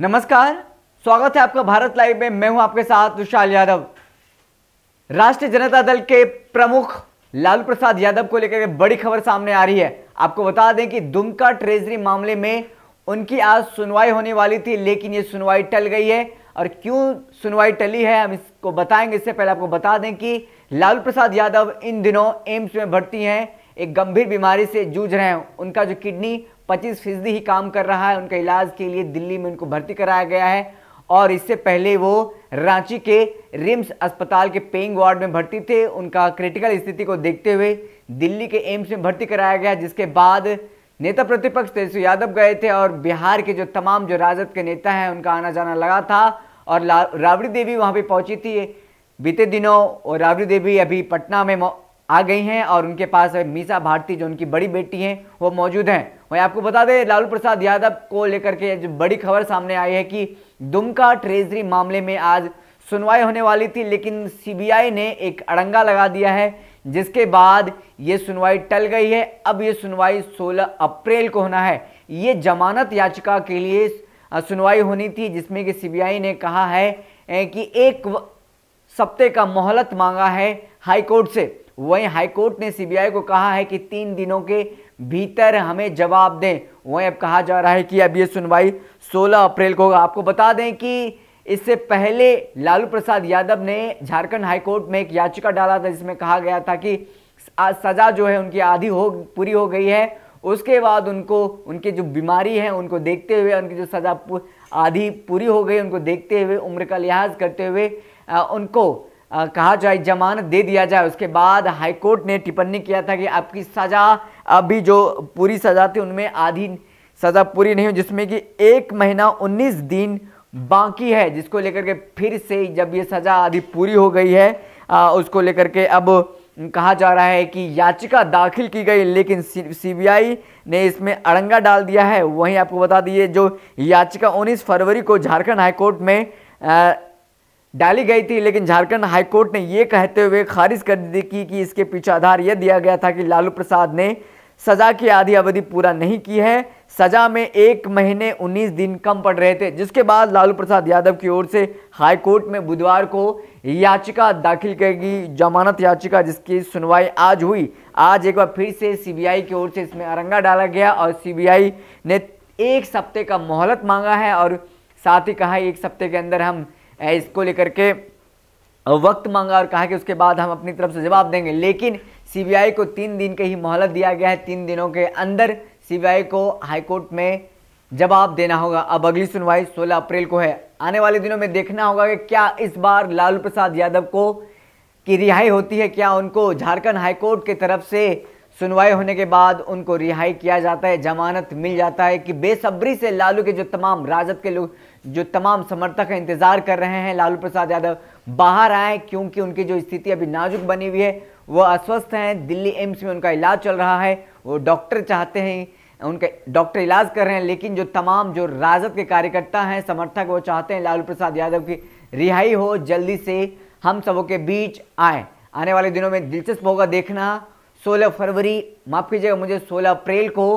नमस्कार स्वागत है आपका भारत लाइव में मैं हूं आपके साथ विशाल यादव राष्ट्रीय जनता दल के प्रमुख लालू प्रसाद यादव को लेकर बड़ी खबर सामने आ रही है आपको बता दें कि दुमका ट्रेजरी मामले में उनकी आज सुनवाई होने वाली थी लेकिन ये सुनवाई टल गई है और क्यों सुनवाई टली है हम इसको बताएंगे इससे पहले आपको बता दें कि लालू प्रसाद यादव इन दिनों एम्स में भर्ती हैं एक गंभीर बीमारी से जूझ रहे हैं उनका जो किडनी पच्चीस फीसदी ही काम कर रहा है उनका इलाज के लिए दिल्ली में उनको भर्ती कराया गया है और इससे पहले वो रांची के रिम्स अस्पताल के पेइंग वार्ड में भर्ती थे उनका क्रिटिकल स्थिति को देखते हुए दिल्ली के एम्स में भर्ती कराया गया जिसके बाद नेता प्रतिपक्ष तेजस्वी यादव गए थे और बिहार के जो तमाम जो राजद के नेता हैं उनका आना जाना लगा था और राबड़ी देवी वहाँ पर पहुँची थी बीते दिनों राबड़ी देवी अभी पटना में आ गई हैं और उनके पास मीसा भारती जो उनकी बड़ी बेटी हैं वो मौजूद हैं वहीं आपको बता दें लालू प्रसाद यादव को लेकर के जो बड़ी खबर सामने आई है कि दुमका ट्रेजरी मामले में आज सुनवाई होने वाली थी लेकिन सीबीआई ने एक अड़ंगा लगा दिया है जिसके बाद ये सुनवाई टल गई है अब ये सुनवाई 16 अप्रैल को होना है ये जमानत याचिका के लिए सुनवाई होनी थी जिसमें कि सीबीआई ने कहा है कि एक सप्ते का मोहलत मांगा है हाईकोर्ट से वहीं हाईकोर्ट ने सीबीआई को कहा है कि तीन दिनों के भीतर हमें जवाब दें वहीं अब कहा जा रहा है कि अब ये सुनवाई 16 अप्रैल को होगा आपको बता दें कि इससे पहले लालू प्रसाद यादव ने झारखंड हाईकोर्ट में एक याचिका डाला था जिसमें कहा गया था कि सज़ा जो है उनकी आधी हो पूरी हो गई है उसके बाद उनको उनकी जो बीमारी है उनको देखते हुए उनकी जो सज़ा आधी पूरी हो गई उनको देखते हुए उम्र का लिहाज करते हुए उनको आ, कहा जाए जमानत दे दिया जाए उसके बाद हाईकोर्ट ने टिप्पणी किया था कि आपकी सज़ा अभी जो पूरी सज़ा थी उनमें आधी सज़ा पूरी नहीं हुई जिसमें कि एक महीना उन्नीस दिन बाकी है जिसको लेकर के फिर से जब ये सज़ा आधी पूरी हो गई है आ, उसको लेकर के अब कहा जा रहा है कि याचिका दाखिल की गई लेकिन सीबीआई ने इसमें अड़ंगा डाल दिया है वहीं आपको बता दिए जो याचिका 19 फरवरी को झारखंड हाईकोर्ट में आ, डाली गई थी लेकिन झारखंड हाईकोर्ट ने यह कहते हुए खारिज कर दी थी कि इसके पीछे आधार यह दिया गया था कि लालू प्रसाद ने सज़ा की आधी अवधि पूरा नहीं की है सज़ा में एक महीने 19 दिन कम पड़ रहे थे जिसके बाद लालू प्रसाद यादव की ओर से हाईकोर्ट में बुधवार को याचिका दाखिल करेगी जमानत याचिका जिसकी सुनवाई आज हुई आज एक बार फिर से सीबीआई की ओर से इसमें अरंगा डाला गया और सीबीआई ने एक सप्ते का मोहलत मांगा है और साथ ही कहा एक सप्ते के अंदर हम इसको लेकर के वक्त मांगा और कहा कि उसके बाद हम अपनी तरफ से जवाब देंगे लेकिन सीबीआई को तीन दिन के ही मोहलत दिया गया है तीन दिनों के अंदर सीबीआई को हाईकोर्ट में जवाब देना होगा अब अगली सुनवाई 16 अप्रैल को है आने वाले दिनों में देखना होगा कि क्या इस बार लालू प्रसाद यादव को की रिहाई होती है क्या उनको झारखंड हाईकोर्ट की तरफ से सुनवाई होने के बाद उनको रिहाई किया जाता है जमानत मिल जाता है कि बेसब्री से लालू के जो तमाम राजद के लोग जो तमाम समर्थक हैं इंतजार कर रहे हैं लालू प्रसाद यादव बाहर आए क्योंकि उनकी जो स्थिति अभी नाजुक बनी हुई है वह अस्वस्थ हैं दिल्ली एम्स में उनका इलाज चल रहा है वो डॉक्टर चाहते हैं उनके डॉक्टर इलाज कर रहे हैं लेकिन जो तमाम जो राजद के कार्यकर्ता हैं समर्थक वो चाहते हैं लालू प्रसाद यादव की रिहाई हो जल्दी से हम सबों के बीच आए आने वाले दिनों में दिलचस्प होगा देखना 16 फरवरी माफ़ कीजिएगा मुझे 16 अप्रैल को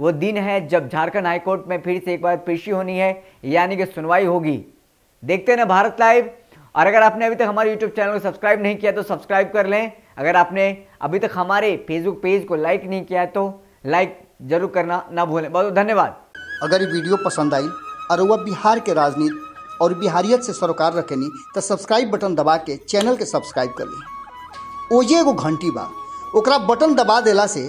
वो दिन है जब झारखंड हाईकोर्ट में फिर से एक बार पेशी होनी है यानी कि सुनवाई होगी देखते ना भारत लाइव और अगर आपने अभी तक हमारे यूट्यूब चैनल को सब्सक्राइब नहीं किया तो सब्सक्राइब कर लें अगर आपने अभी तक हमारे फेसबुक पेज को लाइक नहीं किया तो लाइक जरूर करना ना भूलें बहुत धन्यवाद अगर ये वीडियो पसंद आई और वह बिहार के राजनीति और बिहारियत से सरोकार नहीं तो सब्सक्राइब बटन दबा के चैनल के सब्सक्राइब कर लें ओजे एगो घंटी बा बटन दबा दिला से